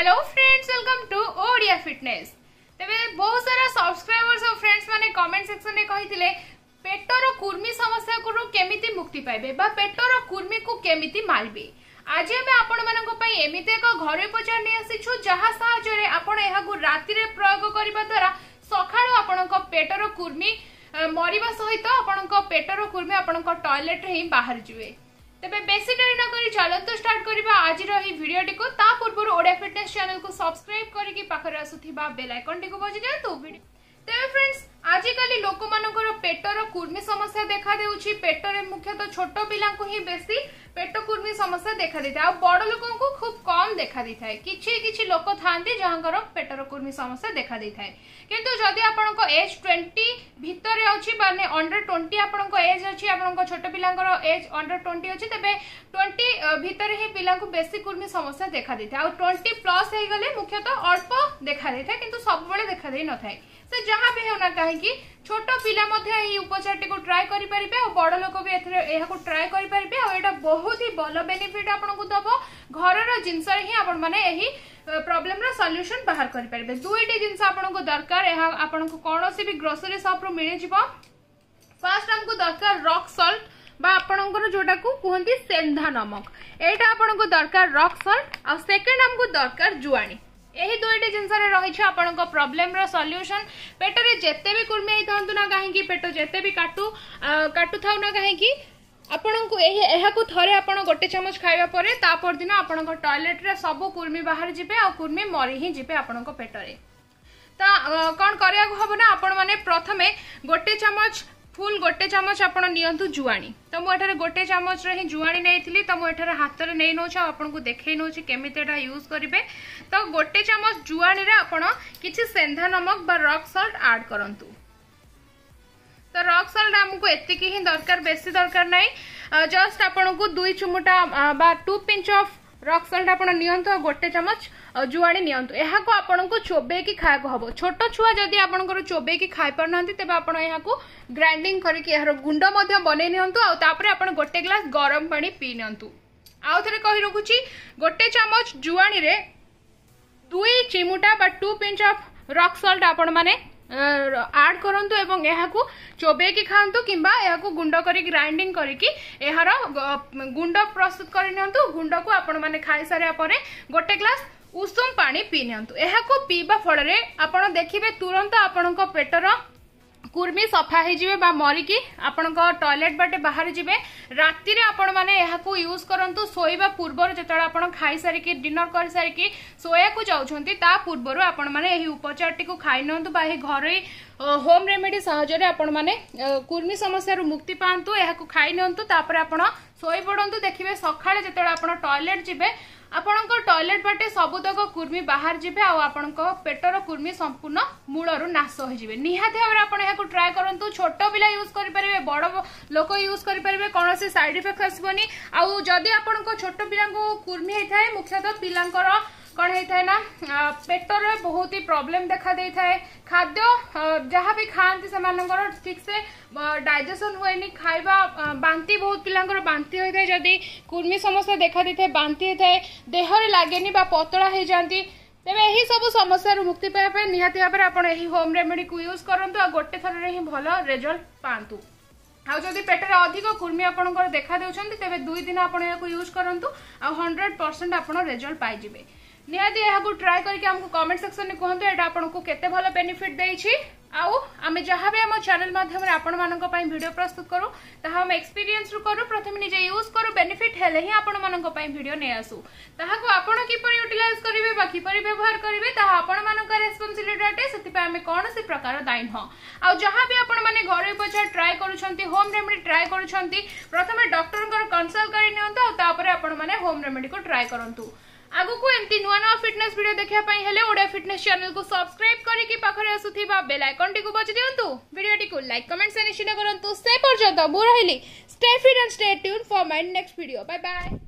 hello friends welcome to Odia fitness তেবে বহু সারা সবসক্রাইবর্স ও friends মানে কমেন্ট সেকশনে কহিলে পেটর কুর্মি সমস্যা কেমিতি মুক্তি পাইবে বা পেটর কুর্মি কু কেমিতি মারবে আজি আমি ଆପଣମାନଙ୍କ ପାଇଁ ଏମିତି ଏକ ଘରୋଇ ଉପଚାର ନେଇ ଆସିଛୁ ଯାହା ସାହାଯ୍ୟରେ ଆପଣ ଏହାକୁ ରାତିରେ ପ୍ରୟୋଗ କରିବା ଦ୍ୱାରା ସକାଳୁ ଆପଣଙ୍କ ପେଟର କୁର୍ମି ମରିବା ସହିତ ଆପଣଙ୍କ ପେଟର କୁର୍ମି ଆପଣଙ୍କ ଟଏଲେଟରେ ହିଁ ବାହାରିଯିବେ ତେବେ ବେଶୀ ଡେରି ନକରି ଚାଲନ୍ତୁ ଷ୍ଟାର୍ଟ କରିବା ଆଜିର ଏହି ଭିଡ଼ିଓଟିକୁ ତା ପୂର୍ବରୁ ଓଡ଼ିଆ ଫିଟନେସ୍ ଚ୍ୟାନେଲକୁ ସବସ୍କ୍ରାଇବ୍ କରିକି ପାଖରେ ଆସୁଥିବା ବେଲ୍ ଆଇକନ୍ଟିକୁ ବଜି ଦିଅନ୍ତୁ ତେବେ ଫ୍ରେଣ୍ଡସ୍ পেটর কুর্মি সমস্যা দেখা দেউছি পেটরে মুখ্যত ছোট পিলাঙ্কু হি বেশি পেট কুর্মি সমস্যা দেখা দিতে আর বড় লোকଙ୍କୁ খুব কম দেখা দিଥାଏ কিছু কিছু লোক থাନ୍ତି যাহাঙ্কর পেটর কুর্মি সমস্যা দেখা দিଥାଏ কিন্তু যদি আপনার এজ টোয়েন্টি ভিতরে অছি মানে অন্ডর টোয়েন্টি আপনার এজ অছি আপনার ছোট পিলাঙ্কর এজ অন্ডর টোয়েন্টি অছি তবে টোয়েন্টি ভিতরে হি পিলাঙ্কু বেশি কুর্মি সমস্যা দেখা দিতে আর টোয়েন্টি প্লস হয়ে গেলে মুখ্যত অল্প দেখা দিতে কিন্তু সবুলে দেখা দেই নথায় ସେ ଯାହା ବି ହେଉନା କାହିଁକି ଛୋଟ ପିଲା ମଧ୍ୟ ଏହି ଉପଚାରଟିକୁ ଟ୍ରାଏ କରିପାରିବେ ଆଉ ବଡ଼ ଲୋକ ବି ଏଥିରେ ଏହାକୁ ଟ୍ରାଏ କରିପାରିବେ ଆଉ ଏଇଟା ବହୁତ ହି ଭଲ ବେନିଫିଟ୍ ଆପଣଙ୍କୁ ଦେବ ଘରର ଜିନିଷରେ ହିଁ ଆପଣମାନେ ଏହି ପ୍ରୋବ୍ଲେମର ସଲ୍ୟୁସନ୍ ବାହାର କରିପାରିବେ ଦୁଇଟି ଜିନିଷ ଆପଣଙ୍କୁ ଦରକାର ଏହା ଆପଣଙ୍କୁ କୌଣସି ବି ଗ୍ରୋସରୀ ସପ୍ରୁ ମିଳିଯିବ ଫାର୍ଷ୍ଟ ଆମକୁ ଦରକାର ରକ୍ ସଲ୍ଟ বা আপনার যেটা কুহতি সেন্ধা নমক এইটা আপনার দরকার রক সল্ট আর সেকেন্ড আমি দরকার জুয়াণী ଏହି ଦୁଇଟି ଜିନିଷରେ ରହିଛି ଆପଣଙ୍କ ପ୍ରୋବ୍ଲେମର ସଲ୍ୟୁସନ୍ ପେଟରେ ଯେତେ ବି କୁର୍ମି ହେଇଥାନ୍ତୁ ନା କାହିଁକି ପେଟ ଯେତେ ବି କାଟୁ କାଟୁଥାଉ ନା କାହିଁକି ଆପଣଙ୍କୁ ଏହି ଏହାକୁ ଥରେ ଆପଣ ଗୋଟେ ଚାମଚ ଖାଇବା ପରେ ତା ପରଦିନ ଆପଣଙ୍କ ଟଏଲେଟ୍ରେ ସବୁ କୁର୍ମି ବାହାରି ଯିବେ ଆଉ କୁର୍ମି ମରି ହିଁ ଯିବେ ଆପଣଙ୍କ ପେଟରେ ତ କ'ଣ କରିବାକୁ ହେବ ନା ଆପଣମାନେ ପ୍ରଥମେ ଗୋଟେ ଚାମଚ ফুল গোটে চামচ আপনার নিয়ন্তু জুয়াণী তো মু এঠারে গোটে চামচরে হি জুয়াণী নেইছিলি তো মু এঠারে হাতরে নেই নউছ আপনাকু দেখাই নউছি কেমিতি এটা ইউজ করিবে তো গোটে চামচ জুয়াণীরে আপন কিছু সেন্ধা নমক বা রক সল্ট আড করন্তু তো রক সল্ট আমাকে এতিকি হি দরকার বেশি দরকার নাই জস্ট আপনাকু দুই চুমুটা বা two pinch of rock salt আপনার নিয়ন্তু গোটে চামচ জুয়াড়ি নিয়ন্তু এখন আপনার চোবাইকি খাওয়া হব ছোট ছুয়া যদি আপনার চোবাইকি খাই পার না তবে আপনার এখন গ্রাইন্ডিং করি এর গুণ্ড বনাই নিয়ন্তু আপরে আপনার গোটে গ্লাস গরম পানি পিই নিয়ন্তু আউথরে কহি রখুছি গোটে চামচ জুয়াণীরে দুই চিমুটা বা two pinch of rock salt আপনার ଆଡ୍ କରନ୍ତୁ ଏବଂ ଏହାକୁ ଚୋବେଇକି ଖାଆନ୍ତୁ କିମ୍ବା ଏହାକୁ ଗୁଣ୍ଡ କରି ଗ୍ରାଇଣ୍ଡିଂ କରିକି ଏହାର ଗୁଣ୍ଡ ପ୍ରସ୍ତୁତ କରିନିଅନ୍ତୁ ଗୁଣ୍ଡକୁ ଆପଣମାନେ ଖାଇସାରିବା ପରେ ଗୋଟେ ଗ୍ଲାସ୍ ଉଷୁମ ପାଣି ପିଇ ନିଅନ୍ତୁ ଏହାକୁ ପିଇବା ଫଳରେ ଆପଣ ଦେଖିବେ ତୁରନ୍ତ ଆପଣଙ୍କ ପେଟର କୁର୍ମି ସଫା ହେଇଯିବେ ବା ମରିକି ଆପଣଙ୍କ ଟଏଲେଟ୍ ବାଟେ ବାହାରି ଯିବେ ରାତିରେ ଆପଣମାନେ ଏହାକୁ ୟୁଜ୍ କରନ୍ତୁ ଶୋଇବା ପୂର୍ବରୁ ଯେତେବେଳେ ଆପଣ ଖାଇସାରିକି ଡିନର କରିସାରିକି ଶୋଇବାକୁ ଯାଉଛନ୍ତି ତା ପୂର୍ବରୁ ଆପଣମାନେ ଏହି ଉପଚାରଟିକୁ ଖାଇନିଅନ୍ତୁ ବା ଏହି ଘରୋଇ ହୋମ୍ ରେମେଡି ସାହାଯ୍ୟରେ ଆପଣମାନେ କୁର୍ମି ସମସ୍ୟାରୁ ମୁକ୍ତି ପାଆନ୍ତୁ ଏହାକୁ ଖାଇନିଅନ୍ତୁ ତାପରେ ଆପଣ ଶୋଇପଡ଼ନ୍ତୁ ଦେଖିବେ ସକାଳେ ଯେତେବେଳେ ଆପଣ ଟଏଲେଟ୍ ଯିବେ ଆପଣଙ୍କ ଟଏଲେଟ୍ ବାଟେ ସବୁତକ କୁର୍ମି ବାହାର ଯିବେ ଆଉ ଆପଣଙ୍କ ପେଟର କୁର୍ମି ସମ୍ପୂର୍ଣ୍ଣ ମୂଳରୁ ନାଶ ହୋଇଯିବେ ନିହାତି ଭାବରେ ଆପଣ ଏହାକୁ ଟ୍ରାଏ କରନ୍ତୁ ଛୋଟ ପିଲା ୟୁଜ୍ କରିପାରିବେ ବଡ଼ ଲୋକ ୟୁଜ୍ କରିପାରିବେ କୌଣସି ସାଇଡ୍ ଇଫେକ୍ଟ ଆସିବନି ଆଉ ଯଦି ଆପଣଙ୍କ ଛୋଟ ପିଲାଙ୍କୁ କୁର୍ମି ହେଇଥାଏ ମୁଖ୍ୟତଃ ପିଲାଙ୍କର କ'ଣ ହେଇଥାଏ ନା ପେଟରେ ବହୁତ ହି ପ୍ରୋବ୍ଲେମ୍ ଦେଖାଦେଇଥାଏ ଖାଦ୍ୟ ଯାହା ବି ଖାଆନ୍ତି ସେମାନଙ୍କର ଠିକ୍ସେ ଡାଇଜେସନ୍ ହୁଏନି ଖାଇବା ବାନ୍ତି ବହୁତ ପିଲାଙ୍କର ବାନ୍ତି ହୋଇଥାଏ ଯଦି କୁର୍ମି ସମସ୍ୟା ଦେଖାଦେଇଥାଏ ବାନ୍ତି ହୋଇଥାଏ ଦେହରେ ଲାଗେନି ବା ପତଳା ହୋଇଯାଆନ୍ତି ତେବେ ଏହି ସବୁ ସମସ୍ୟାରୁ ମୁକ୍ତି ପାଇବା ପାଇଁ ନିହାତି ଭାବରେ ଆପଣ ଏହି ହୋମ୍ ରେମେଡ଼ିକୁ ୟୁଜ୍ କରନ୍ତୁ ଆଉ ଗୋଟେ ଥରରେ ହିଁ ଭଲ ରେଜଲ୍ଟ ପାଆନ୍ତୁ ଆଉ ଯଦି ପେଟରେ ଅଧିକ କୁର୍ମି ଆପଣଙ୍କର ଦେଖାଦେଉଛନ୍ତି ତେବେ ଦୁଇ ଦିନ ଆପଣ ଏହାକୁ ୟୁଜ୍ କରନ୍ତୁ ଆଉ ହଣ୍ଡ୍ରେଡ଼ ପରସେଣ୍ଟ ଆପଣ ରେଜଲ୍ଟ ପାଇଯିବେ ନିହାତି ଏହାକୁ ଟ୍ରାଏ କରିକି ଆମକୁ କମେଣ୍ଟ ସେକ୍ସନରେ କୁହନ୍ତୁ ଏଇଟା ଆପଣଙ୍କୁ କେତେ ଭଲ ବେନିଫିଟ୍ ଦେଇଛି ଆଉ ଆମେ ଯାହା ବି ଆମ ଚ୍ୟାନେଲ ମାଧ୍ୟମରେ ଆପଣମାନଙ୍କ ପାଇଁ ଭିଡ଼ିଓ ପ୍ରସ୍ତୁତ କରୁ ତାହା ଆମେ ଏକ୍ସପିରିଏନ୍ସରୁ କରୁ ପ୍ରଥମେ ନିଜେ ୟୁଜ୍ କରୁ ବେନିଫିଟ୍ ହେଲେ ହିଁ ଆପଣମାନଙ୍କ ପାଇଁ ଭିଡ଼ିଓ ନେଇ ଆସୁ ତାହାକୁ ଆପଣ କିପରି ୟୁଟିଲାଇଜ୍ କରିବେ ବା କିପରି ବ୍ୟବହାର କରିବେ ତାହା ଆପଣମାନଙ୍କ ରେସ୍ପନ୍ସିବିଲିଟି ଅଟେ ସେଥିପାଇଁ ଆମେ କୌଣସି ପ୍ରକାର ଦାୟୀ ନୁହଁ ଆଉ ଯାହା ବି ଆପଣମାନେ ଘରୋଇ ଉପଚାର ଟ୍ରାଏ କରୁଛନ୍ତି ହୋମ୍ ରେମେଡି ଟ୍ରାଏ କରୁଛନ୍ତି ପ୍ରଥମେ ଡକ୍ଟରଙ୍କର କନସଲ୍ଟ କରି ନିଅନ୍ତୁ ଆଉ ତାପରେ ଆପଣମାନେ ହୋମ୍ ରେମେଡିକୁ ଟ୍ରାଏ କରନ୍ତୁ ଆଗକୁ ଏମିତି ନୂଆ ନୂଆ ଫିଟନେସ୍ ଭିଡ଼ିଓ ଦେଖିବା ପାଇଁ ହେଲେ ଓଡ଼ିଆ ଫିଟନେସ୍ ଚ୍ୟାନେଲକୁ ସବସ୍କ୍ରାଇବ୍ କରିକି ପାଖରେ ଆସୁଥିବା ବେଲ୍ ଆଇକନ୍ଟିକୁ ବଜି ଦିଅନ୍ତୁ ଭିଡ଼ିଓଟିକୁ ଲାଇକ୍ କମେଣ୍ଟ ନିଶ୍ଚିତ କରନ୍ତୁ ସେ ପର୍ଯ୍ୟନ୍ତ ମୁଁ ରହିଲି stay fit and stay tuned for my next video bye bye